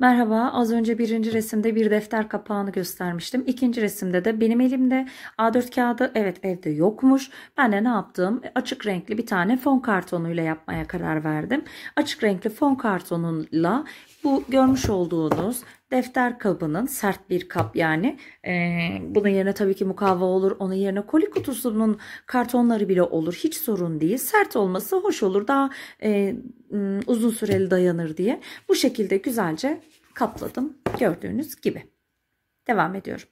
Merhaba az önce birinci resimde bir defter kapağını göstermiştim. İkinci resimde de benim elimde A4 kağıdı evet evde yokmuş. Ben de ne yaptım? Açık renkli bir tane fon kartonuyla yapmaya karar verdim. Açık renkli fon kartonuyla bu görmüş olduğunuz defter kabının sert bir kap yani e, bunun yerine tabii ki mukavva olur onun yerine koli kutusunun kartonları bile olur hiç sorun değil sert olması hoş olur daha e, uzun süreli dayanır diye bu şekilde güzelce kapladım gördüğünüz gibi. Devam ediyorum.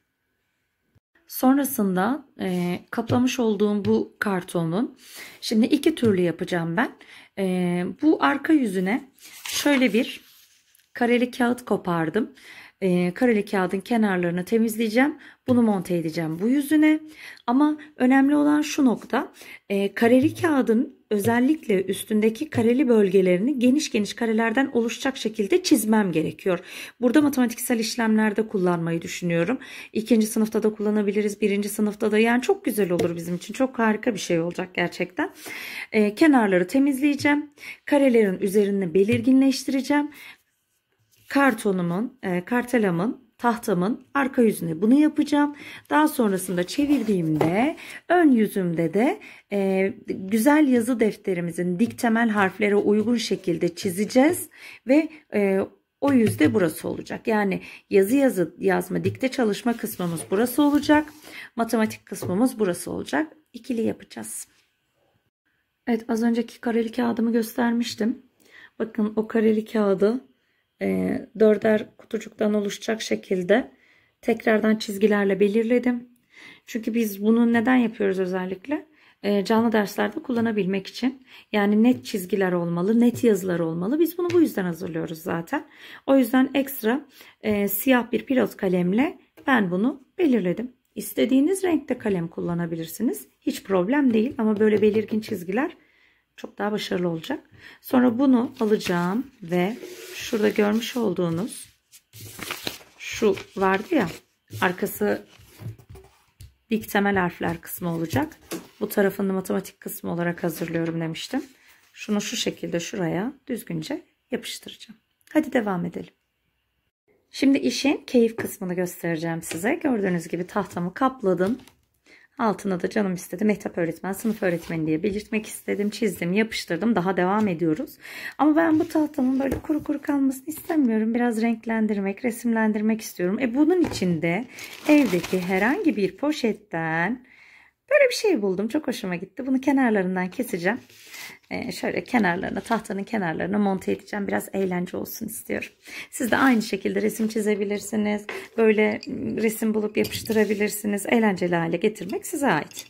Sonrasında e, kaplamış olduğum bu kartonun şimdi iki türlü yapacağım ben. E, bu arka yüzüne şöyle bir kareli kağıt kopardım e, kareli kağıdın kenarlarını temizleyeceğim. Bunu monte edeceğim bu yüzüne. Ama önemli olan şu nokta. E, kareli kağıdın özellikle üstündeki kareli bölgelerini geniş geniş karelerden oluşacak şekilde çizmem gerekiyor. Burada matematiksel işlemlerde kullanmayı düşünüyorum. İkinci sınıfta da kullanabiliriz. Birinci sınıfta da yani çok güzel olur bizim için. Çok harika bir şey olacak gerçekten. Ee, kenarları temizleyeceğim. Karelerin üzerini belirginleştireceğim kartonumun, e, kartelamın, tahtamın arka yüzüne bunu yapacağım. Daha sonrasında çevirdiğimde ön yüzümde de e, güzel yazı defterimizin dik temel harflere uygun şekilde çizeceğiz ve e, o yüzde burası olacak. Yani yazı yazı yazma dikte çalışma kısmımız burası olacak. Matematik kısmımız burası olacak. İkili yapacağız. Evet az önceki kareli kağıdımı göstermiştim. Bakın o kareli kağıdı e, dörder kutucuktan oluşacak şekilde tekrardan çizgilerle belirledim. Çünkü biz bunu neden yapıyoruz özellikle? E, canlı derslerde kullanabilmek için. Yani net çizgiler olmalı, net yazılar olmalı. Biz bunu bu yüzden hazırlıyoruz zaten. O yüzden ekstra e, siyah bir pilot kalemle ben bunu belirledim. İstediğiniz renkte kalem kullanabilirsiniz. Hiç problem değil ama böyle belirgin çizgiler çok daha başarılı olacak. Sonra bunu alacağım ve şurada görmüş olduğunuz şu vardı ya arkası ilk temel harfler kısmı olacak. Bu tarafını matematik kısmı olarak hazırlıyorum demiştim. Şunu şu şekilde şuraya düzgünce yapıştıracağım. Hadi devam edelim. Şimdi işin keyif kısmını göstereceğim size. Gördüğünüz gibi tahtamı kapladım. Altına da canım istedi. Mehtap öğretmen, sınıf öğretmeni diye belirtmek istedim. Çizdim, yapıştırdım. Daha devam ediyoruz. Ama ben bu tahtamın böyle kuru kuru kalmasını istemiyorum. Biraz renklendirmek, resimlendirmek istiyorum. E bunun içinde evdeki herhangi bir poşetten böyle bir şey buldum. Çok hoşuma gitti. Bunu kenarlarından keseceğim. Ee, şöyle kenarlarına tahtanın kenarlarına monte edeceğim biraz eğlence olsun istiyorum siz de aynı şekilde resim çizebilirsiniz böyle ıı, resim bulup yapıştırabilirsiniz eğlenceli hale getirmek size ait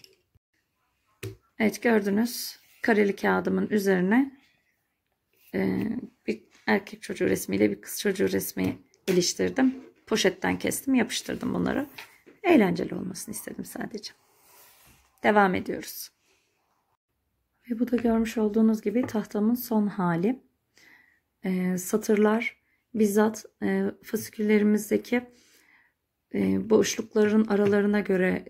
Evet gördünüz kareli kağıdımın üzerine ıı, bir erkek çocuğu resmiyle bir kız çocuğu resmi iliştirdim poşetten kestim yapıştırdım bunları eğlenceli olmasını istedim sadece devam ediyoruz ve bu da görmüş olduğunuz gibi tahtamın son hali. E, satırlar bizzat e, fasiküllerimizdeki e, boşlukların aralarına göre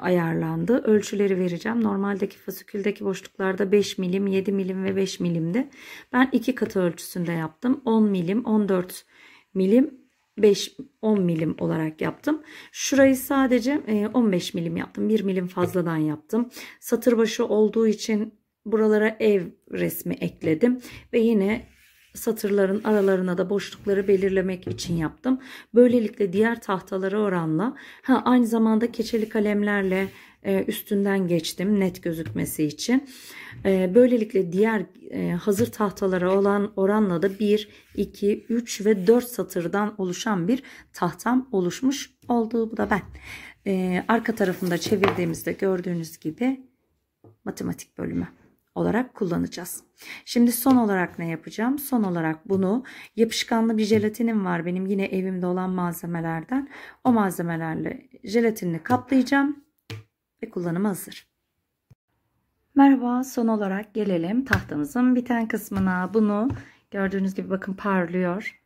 ayarlandı. Ölçüleri vereceğim. Normaldeki fasiküldeki boşluklarda 5 milim, 7 milim ve 5 milimdi. Ben iki katı ölçüsünde yaptım. 10 milim, 14 milim 5 10 milim olarak yaptım. Şurayı sadece 15 e, milim yaptım. 1 milim fazladan yaptım. Satır başı olduğu için buralara ev resmi ekledim ve yine satırların aralarına da boşlukları belirlemek için yaptım. Böylelikle diğer tahtalara oranla ha, aynı zamanda keçeli kalemlerle e, üstünden geçtim net gözükmesi için. E, böylelikle diğer e, hazır tahtalara olan oranla da 1, 2, 3 ve 4 satırdan oluşan bir tahtam oluşmuş oldu. Bu da ben. E, arka tarafında çevirdiğimizde gördüğünüz gibi matematik bölümü olarak kullanacağız. Şimdi son olarak ne yapacağım? Son olarak bunu yapışkanlı bir jelatinim var benim yine evimde olan malzemelerden. O malzemelerle jelatinini kaplayacağım ve kullanıma hazır. Merhaba son olarak gelelim tahtamızın biten kısmına. Bunu gördüğünüz gibi bakın parlıyor.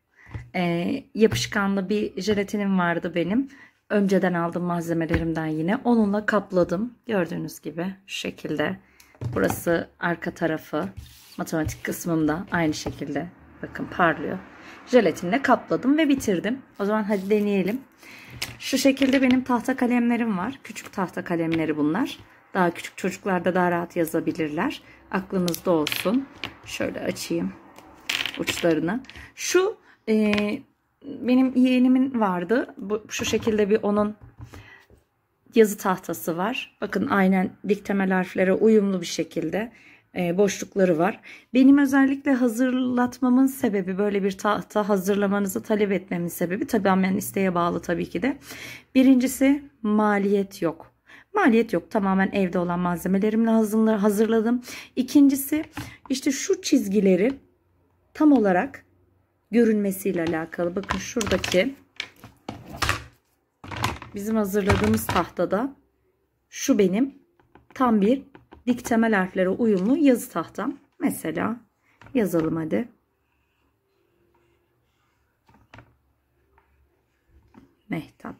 Ee, yapışkanlı bir jelatinim vardı benim. Önceden aldığım malzemelerimden yine onunla kapladım. Gördüğünüz gibi şu şekilde Burası arka tarafı matematik kısmımda aynı şekilde bakın parlıyor. Jelatinle kapladım ve bitirdim. O zaman hadi deneyelim. Şu şekilde benim tahta kalemlerim var. Küçük tahta kalemleri bunlar. Daha küçük çocuklar da daha rahat yazabilirler. Aklınızda olsun. Şöyle açayım uçlarını. Şu e, benim yeğenimin vardı. Bu, şu şekilde bir onun yazı tahtası var. Bakın aynen diktemel harflere uyumlu bir şekilde e, boşlukları var. Benim özellikle hazırlatmamın sebebi böyle bir tahta hazırlamanızı talep etmemin sebebi tamamen isteğe bağlı tabii ki de. Birincisi maliyet yok. Maliyet yok. Tamamen evde olan malzemelerimle hazırladım. İkincisi işte şu çizgileri tam olarak görünmesiyle alakalı. Bakın şuradaki bizim hazırladığımız tahtada şu benim tam bir dik temel harflere uyumlu yazı tahtam. Mesela yazalım hadi. Mehtap.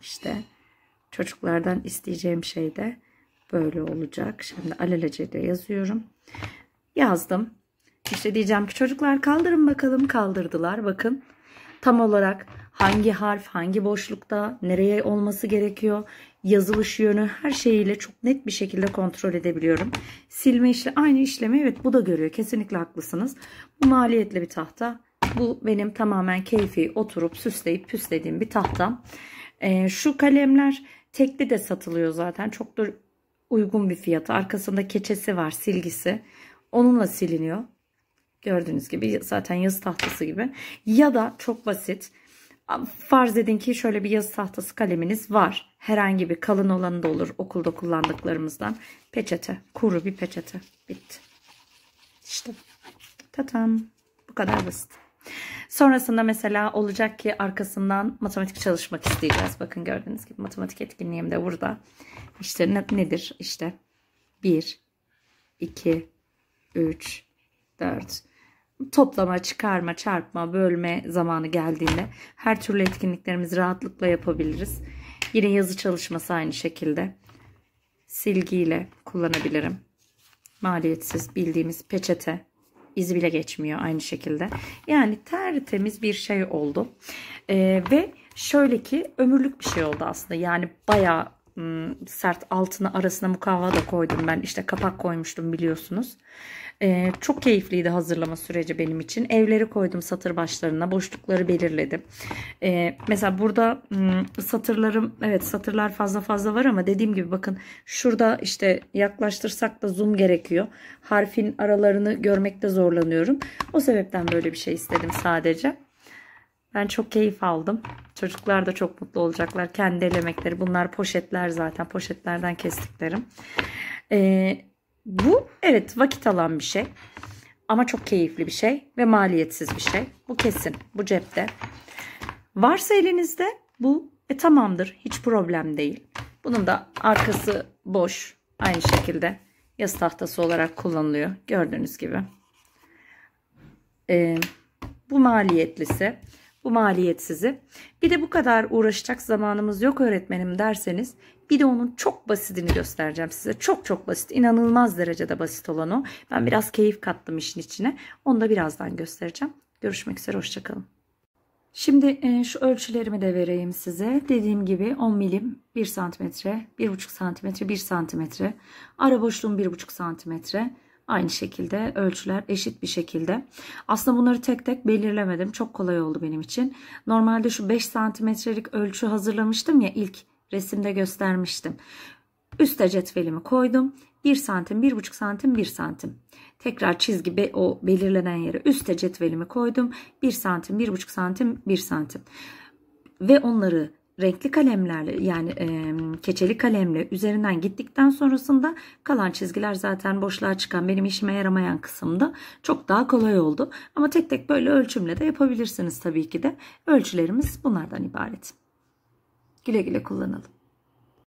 İşte çocuklardan isteyeceğim şey de böyle olacak. Şimdi alelacele yazıyorum. Yazdım. İşte diyeceğim ki çocuklar kaldırın bakalım. Kaldırdılar. Bakın tam olarak Hangi harf, hangi boşlukta, nereye olması gerekiyor, yazılış yönü her şeyiyle çok net bir şekilde kontrol edebiliyorum. Silme işle aynı işlemi evet bu da görüyor. Kesinlikle haklısınız. Bu maliyetli bir tahta. Bu benim tamamen keyfi oturup süsleyip püslediğim bir tahtam. Ee, şu kalemler tekli de satılıyor zaten. Çok da uygun bir fiyatı. Arkasında keçesi var, silgisi. Onunla siliniyor. Gördüğünüz gibi zaten yazı tahtası gibi. Ya da çok basit farz edin ki şöyle bir yazı tahtası kaleminiz var. Herhangi bir kalın olanı da olur okulda kullandıklarımızdan. Peçete, kuru bir peçete. Bitti. İşte tatam bu kadar basit. Sonrasında mesela olacak ki arkasından matematik çalışmak isteyeceğiz. Bakın gördüğünüz gibi matematik etkinliğim de burada. İşte ne, nedir? İşte 1, 2, 3, 4, toplama, çıkarma, çarpma, bölme zamanı geldiğinde her türlü etkinliklerimizi rahatlıkla yapabiliriz. Yine yazı çalışması aynı şekilde. Silgiyle kullanabilirim. Maliyetsiz bildiğimiz peçete iz bile geçmiyor aynı şekilde. Yani tertemiz bir şey oldu. Ee, ve şöyle ki ömürlük bir şey oldu aslında. Yani bayağı sert altına arasına mukavva da koydum ben. işte kapak koymuştum biliyorsunuz. Ee, çok keyifliydi hazırlama süreci benim için. Evleri koydum satır başlarına. Boşlukları belirledim. Ee, mesela burada hmm, satırlarım evet satırlar fazla fazla var ama dediğim gibi bakın şurada işte yaklaştırsak da zoom gerekiyor. Harfin aralarını görmekte zorlanıyorum. O sebepten böyle bir şey istedim sadece. Ben çok keyif aldım. Çocuklar da çok mutlu olacaklar. Kendi elemekleri. Bunlar poşetler zaten. Poşetlerden kestiklerim. Ee, bu evet vakit alan bir şey. Ama çok keyifli bir şey ve maliyetsiz bir şey. Bu kesin. Bu cepte. Varsa elinizde bu e, tamamdır. Hiç problem değil. Bunun da arkası boş. Aynı şekilde yazı tahtası olarak kullanılıyor. Gördüğünüz gibi. E, bu maliyetlisi. Bu maliyet sizi. Bir de bu kadar uğraşacak zamanımız yok öğretmenim derseniz bir de onun çok basitini göstereceğim size. Çok çok basit. inanılmaz derecede basit olan o. Ben biraz keyif kattım işin içine. Onu da birazdan göstereceğim. Görüşmek üzere. Hoşçakalın. Şimdi e, şu ölçülerimi de vereyim size. Dediğim gibi 10 milim 1 santimetre, 1,5 santimetre, 1 santimetre. Ara boşluğum 1,5 santimetre. Aynı şekilde ölçüler eşit bir şekilde. Aslında bunları tek tek belirlemedim. Çok kolay oldu benim için. Normalde şu 5 santimetrelik ölçü hazırlamıştım ya ilk resimde göstermiştim. Üste cetvelimi koydum. 1 santim, 1,5 santim, 1 santim. Tekrar çizgi be, o belirlenen yere üste cetvelimi koydum. 1 santim, 1,5 santim, 1 santim. Ve onları renkli kalemlerle yani e, keçeli kalemle üzerinden gittikten sonrasında kalan çizgiler zaten boşluğa çıkan benim işime yaramayan kısımda çok daha kolay oldu. Ama tek tek böyle ölçümle de yapabilirsiniz tabii ki de. Ölçülerimiz bunlardan ibaret. Güle güle kullanalım.